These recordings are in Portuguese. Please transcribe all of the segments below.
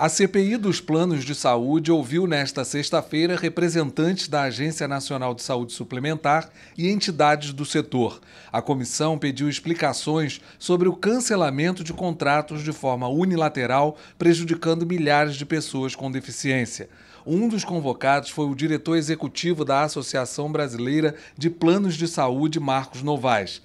A CPI dos Planos de Saúde ouviu nesta sexta-feira representantes da Agência Nacional de Saúde Suplementar e entidades do setor. A comissão pediu explicações sobre o cancelamento de contratos de forma unilateral, prejudicando milhares de pessoas com deficiência. Um dos convocados foi o diretor executivo da Associação Brasileira de Planos de Saúde, Marcos Novaes.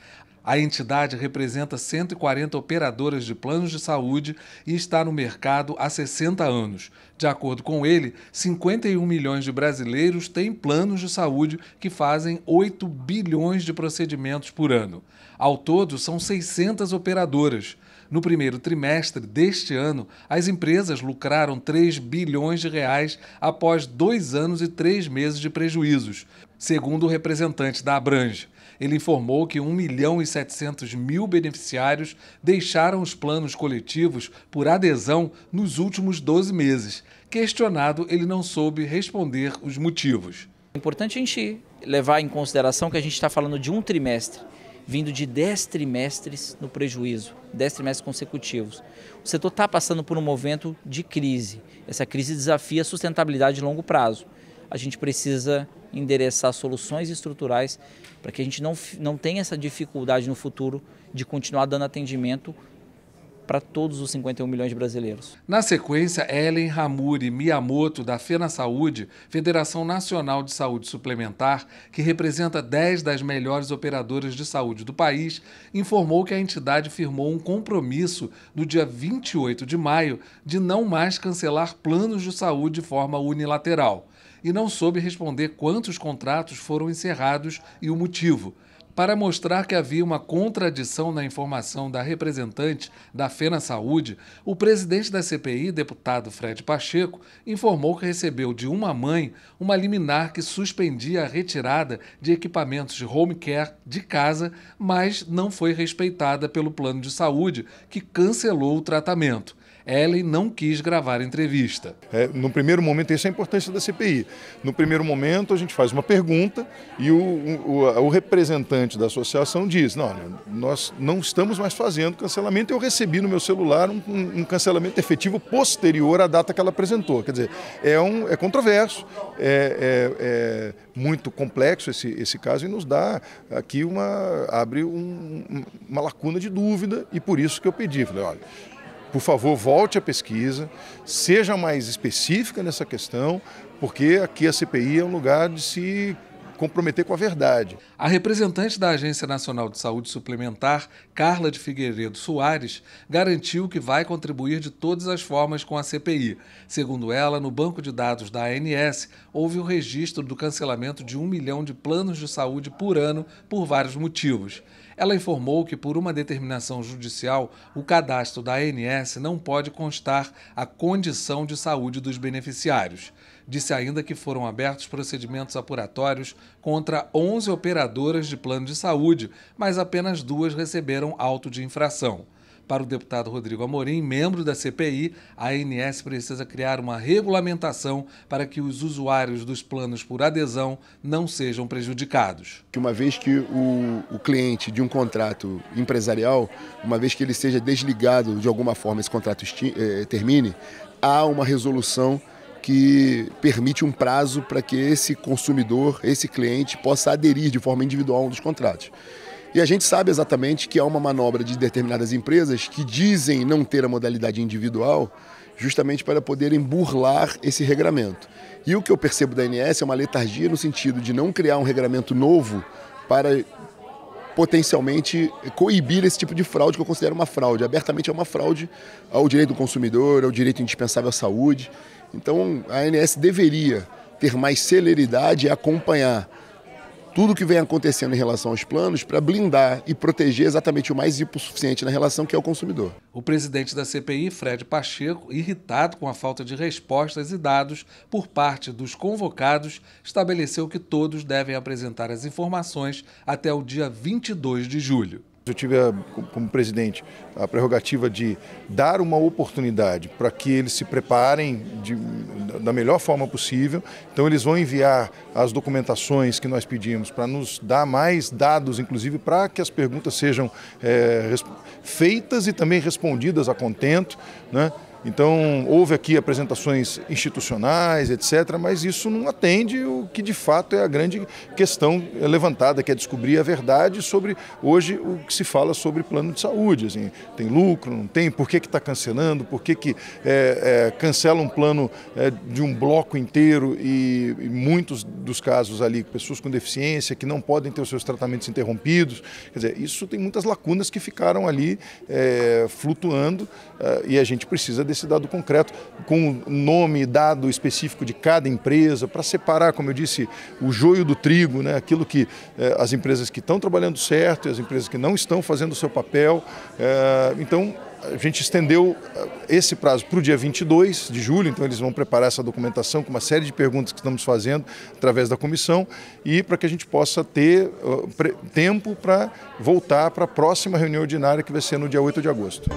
A entidade representa 140 operadoras de planos de saúde e está no mercado há 60 anos. De acordo com ele, 51 milhões de brasileiros têm planos de saúde que fazem 8 bilhões de procedimentos por ano. Ao todo, são 600 operadoras. No primeiro trimestre deste ano, as empresas lucraram 3 bilhões de reais após dois anos e três meses de prejuízos, segundo o representante da Abrange. Ele informou que 1 milhão e 700 mil beneficiários deixaram os planos coletivos por adesão nos últimos 12 meses. Questionado, ele não soube responder os motivos. É importante a gente levar em consideração que a gente está falando de um trimestre vindo de 10 trimestres no prejuízo, 10 trimestres consecutivos. O setor está passando por um momento de crise. Essa crise desafia a sustentabilidade de longo prazo. A gente precisa endereçar soluções estruturais para que a gente não, não tenha essa dificuldade no futuro de continuar dando atendimento para todos os 51 milhões de brasileiros. Na sequência, Ellen Ramuri Miyamoto, da FENA Saúde, Federação Nacional de Saúde Suplementar, que representa 10 das melhores operadoras de saúde do país, informou que a entidade firmou um compromisso no dia 28 de maio de não mais cancelar planos de saúde de forma unilateral e não soube responder quantos contratos foram encerrados e o motivo para mostrar que havia uma contradição na informação da representante da Fena Saúde, o presidente da CPI, deputado Fred Pacheco, informou que recebeu de uma mãe uma liminar que suspendia a retirada de equipamentos de home care de casa, mas não foi respeitada pelo plano de saúde, que cancelou o tratamento. Ellen não quis gravar entrevista. É, no primeiro momento, essa é a importância da CPI. No primeiro momento, a gente faz uma pergunta e o, o, o representante da associação diz: não, nós não estamos mais fazendo cancelamento. Eu recebi no meu celular um, um, um cancelamento efetivo posterior à data que ela apresentou. Quer dizer, é, um, é controverso, é, é, é muito complexo esse, esse caso e nos dá aqui uma. abre um, uma lacuna de dúvida e por isso que eu pedi. Falei, olha, por favor, volte à pesquisa, seja mais específica nessa questão, porque aqui a CPI é um lugar de se comprometer com a verdade. A representante da Agência Nacional de Saúde Suplementar, Carla de Figueiredo Soares, garantiu que vai contribuir de todas as formas com a CPI. Segundo ela, no banco de dados da ANS, houve o registro do cancelamento de um milhão de planos de saúde por ano por vários motivos. Ela informou que, por uma determinação judicial, o cadastro da ANS não pode constar a condição de saúde dos beneficiários. Disse ainda que foram abertos procedimentos apuratórios contra 11 operadoras de plano de saúde, mas apenas duas receberam auto de infração. Para o deputado Rodrigo Amorim, membro da CPI, a ANS precisa criar uma regulamentação para que os usuários dos planos por adesão não sejam prejudicados. Uma vez que o, o cliente de um contrato empresarial, uma vez que ele seja desligado de alguma forma, esse contrato eh, termine, há uma resolução que permite um prazo para que esse consumidor, esse cliente, possa aderir de forma individual a um dos contratos. E a gente sabe exatamente que há uma manobra de determinadas empresas que dizem não ter a modalidade individual justamente para poderem burlar esse regramento. E o que eu percebo da ANS é uma letargia no sentido de não criar um regramento novo para potencialmente coibir esse tipo de fraude que eu considero uma fraude. Abertamente é uma fraude ao direito do consumidor, ao direito indispensável à saúde. Então a ANS deveria ter mais celeridade e acompanhar tudo que vem acontecendo em relação aos planos para blindar e proteger exatamente o mais hipossuficiente na relação que é o consumidor. O presidente da CPI, Fred Pacheco, irritado com a falta de respostas e dados por parte dos convocados, estabeleceu que todos devem apresentar as informações até o dia 22 de julho. Eu tive, a, como presidente, a prerrogativa de dar uma oportunidade para que eles se preparem de, da melhor forma possível. Então, eles vão enviar as documentações que nós pedimos para nos dar mais dados, inclusive para que as perguntas sejam é, feitas e também respondidas a contento. Né? Então, houve aqui apresentações institucionais, etc., mas isso não atende o que de fato é a grande questão levantada, que é descobrir a verdade sobre hoje o que se fala sobre plano de saúde. Assim, tem lucro, não tem? Por que está cancelando? Por que, que é, é, cancela um plano é, de um bloco inteiro e, e, muitos dos casos ali, pessoas com deficiência que não podem ter os seus tratamentos interrompidos? Quer dizer, isso tem muitas lacunas que ficaram ali é, flutuando é, e a gente precisa desse dado concreto, com nome, dado específico de cada empresa, para separar, como eu disse, o joio do trigo, né? aquilo que eh, as empresas que estão trabalhando certo e as empresas que não estão fazendo o seu papel. Eh, então, a gente estendeu eh, esse prazo para o dia 22 de julho, então eles vão preparar essa documentação com uma série de perguntas que estamos fazendo através da comissão e para que a gente possa ter uh, tempo para voltar para a próxima reunião ordinária que vai ser no dia 8 de agosto.